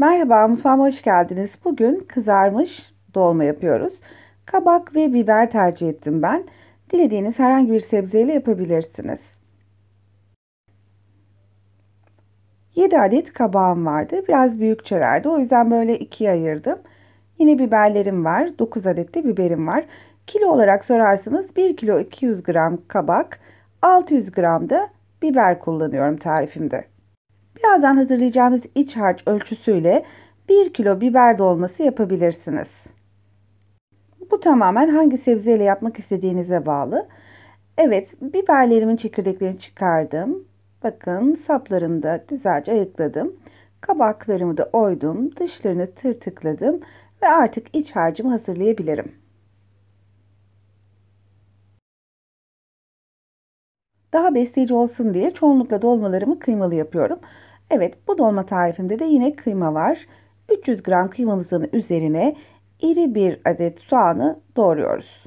Merhaba mutfağıma hoş geldiniz. Bugün kızarmış dolma yapıyoruz. Kabak ve biber tercih ettim ben. Dilediğiniz herhangi bir sebzeyle yapabilirsiniz. 7 adet kabağım vardı. Biraz büyükçelerdi. O yüzden böyle ikiye ayırdım. Yine biberlerim var. 9 adet de biberim var. Kilo olarak sorarsanız 1 kilo 200 gram kabak, 600 gram da biber kullanıyorum tarifimde. Birazdan hazırlayacağımız iç harç ölçüsüyle 1 kilo biber dolması yapabilirsiniz. Bu tamamen hangi sebzeyle yapmak istediğinize bağlı. Evet biberlerimin çekirdeklerini çıkardım. Bakın saplarını da güzelce ayıkladım. Kabaklarımı da oydum. Dışlarını tırtıkladım. Ve artık iç harcımı hazırlayabilirim. Daha besleyici olsun diye çoğunlukla dolmalarımı kıymalı yapıyorum. Evet bu dolma tarifimde de yine kıyma var. 300 gram kıymamızın üzerine iri bir adet soğanı doğruyoruz.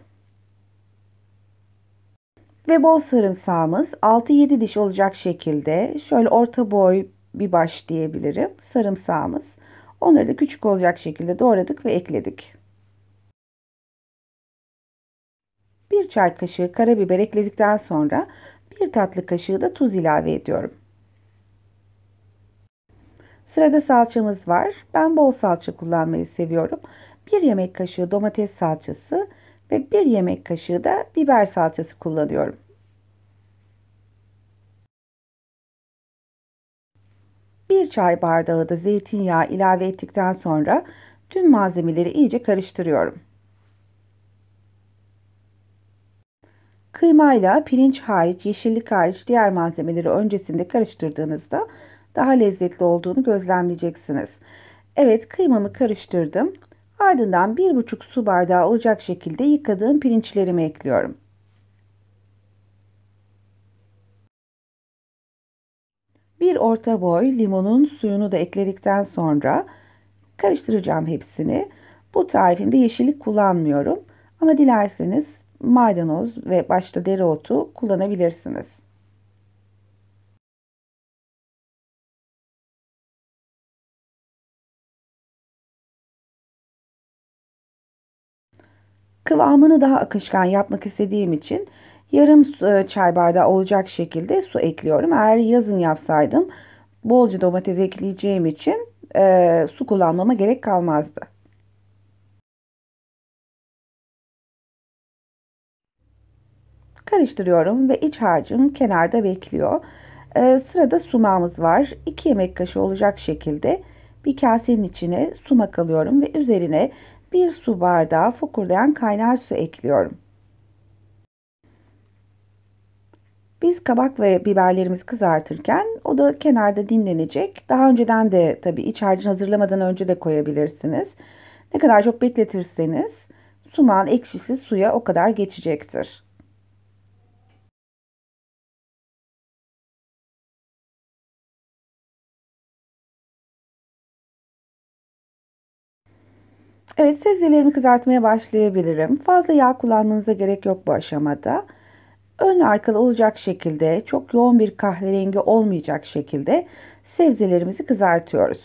Ve bol sarımsağımız 6-7 diş olacak şekilde şöyle orta boy bir baş diyebilirim sarımsağımız. Onları da küçük olacak şekilde doğradık ve ekledik. Bir çay kaşığı karabiber ekledikten sonra bir tatlı kaşığı da tuz ilave ediyorum. Sırada salçamız var. Ben bol salça kullanmayı seviyorum. 1 yemek kaşığı domates salçası ve 1 yemek kaşığı da biber salçası kullanıyorum. Bir çay bardağı da zeytinyağı ilave ettikten sonra tüm malzemeleri iyice karıştırıyorum. Kıymayla pirinç hariç, yeşillik hariç diğer malzemeleri öncesinde karıştırdığınızda daha lezzetli olduğunu gözlemleyeceksiniz. Evet kıymamı karıştırdım. Ardından 1,5 su bardağı olacak şekilde yıkadığım pirinçlerimi ekliyorum. Bir orta boy limonun suyunu da ekledikten sonra karıştıracağım hepsini. Bu tarifimde yeşillik kullanmıyorum ama dilerseniz maydanoz ve başta dereotu kullanabilirsiniz. Kıvamını daha akışkan yapmak istediğim için yarım e, çay bardağı olacak şekilde su ekliyorum. Eğer yazın yapsaydım bolca domates ekleyeceğim için e, su kullanmama gerek kalmazdı. Karıştırıyorum ve iç harcım kenarda bekliyor. E, sırada sumağımız var. 2 yemek kaşığı olacak şekilde bir kasenin içine sumak alıyorum ve üzerine 1 su bardağı fokurdayan kaynar su ekliyorum. Biz kabak ve biberlerimizi kızartırken o da kenarda dinlenecek. Daha önceden de tabii iç harcını hazırlamadan önce de koyabilirsiniz. Ne kadar çok bekletirseniz sumağın ekşisi suya o kadar geçecektir. Evet sebzelerimi kızartmaya başlayabilirim. Fazla yağ kullanmanıza gerek yok bu aşamada. Ön arkalı olacak şekilde çok yoğun bir kahverengi olmayacak şekilde sebzelerimizi kızartıyoruz.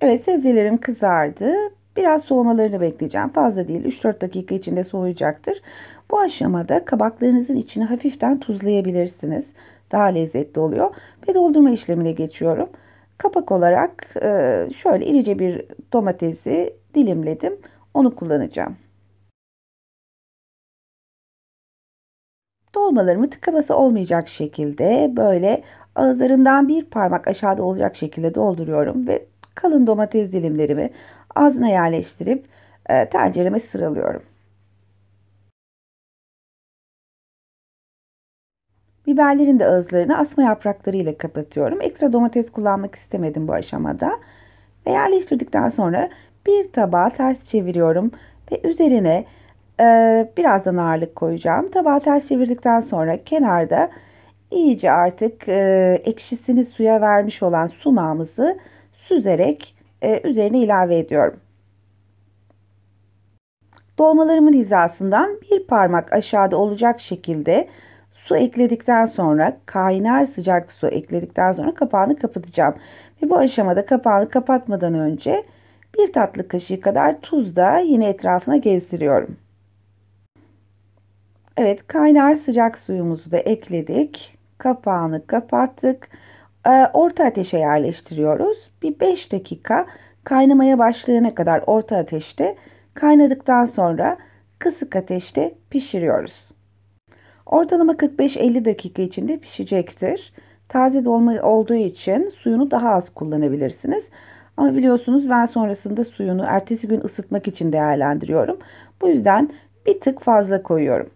Evet sebzelerim kızardı. Biraz soğumalarını bekleyeceğim. Fazla değil 3-4 dakika içinde soğuyacaktır. Bu aşamada kabaklarınızın içini hafiften tuzlayabilirsiniz. Daha lezzetli oluyor. Ve doldurma işlemine geçiyorum. Kapak olarak e, şöyle irice bir domatesi dilimledim. Onu kullanacağım. dolmalarımı tıka basa olmayacak şekilde böyle ağızlarından bir parmak aşağıda olacak şekilde dolduruyorum ve kalın domates dilimlerimi ağzına yerleştirip e, tencereme sıralıyorum. Biberlerin de ağızlarını asma yaprakları ile kapatıyorum. Ekstra domates kullanmak istemedim bu aşamada. Ve yerleştirdikten sonra bir tabağa ters çeviriyorum ve üzerine e, birazdan ağırlık koyacağım. Tabağı ters çevirdikten sonra kenarda iyice artık e, ekşisini suya vermiş olan sumağımızı süzerek e, üzerine ilave ediyorum. Dolmalarımın hizasından bir parmak aşağıda olacak şekilde su ekledikten sonra kaynar sıcak su ekledikten sonra kapağını kapatacağım. Ve bu aşamada kapağını kapatmadan önce bir tatlı kaşığı kadar tuz da yine etrafına gezdiriyorum. Evet kaynar sıcak suyumuzu da ekledik. Kapağını kapattık ee, orta ateşe yerleştiriyoruz. Bir 5 dakika kaynamaya başlayana kadar orta ateşte kaynadıktan sonra kısık ateşte pişiriyoruz. Ortalama 45-50 dakika içinde pişecektir. Taze dolma olduğu için suyunu daha az kullanabilirsiniz. Ama biliyorsunuz ben sonrasında suyunu ertesi gün ısıtmak için değerlendiriyorum. Bu yüzden bir tık fazla koyuyorum.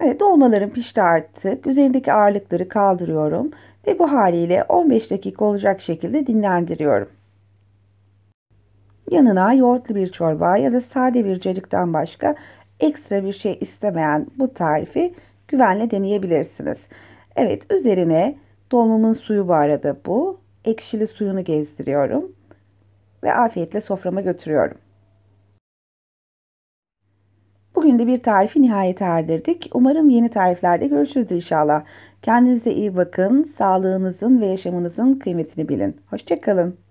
Evet dolmalarım pişti artık. Üzerindeki ağırlıkları kaldırıyorum ve bu haliyle 15 dakika olacak şekilde dinlendiriyorum. Yanına yoğurtlu bir çorba ya da sade bir cacıktan başka ekstra bir şey istemeyen bu tarifi güvenle deneyebilirsiniz. Evet üzerine dolmamın suyu bu arada bu. Ekşili suyunu gezdiriyorum ve afiyetle soframa götürüyorum. Bugün de bir tarifi nihayete erdirdik. Umarım yeni tariflerde görüşürüz inşallah. Kendinize iyi bakın, sağlığınızın ve yaşamınızın kıymetini bilin. Hoşçakalın.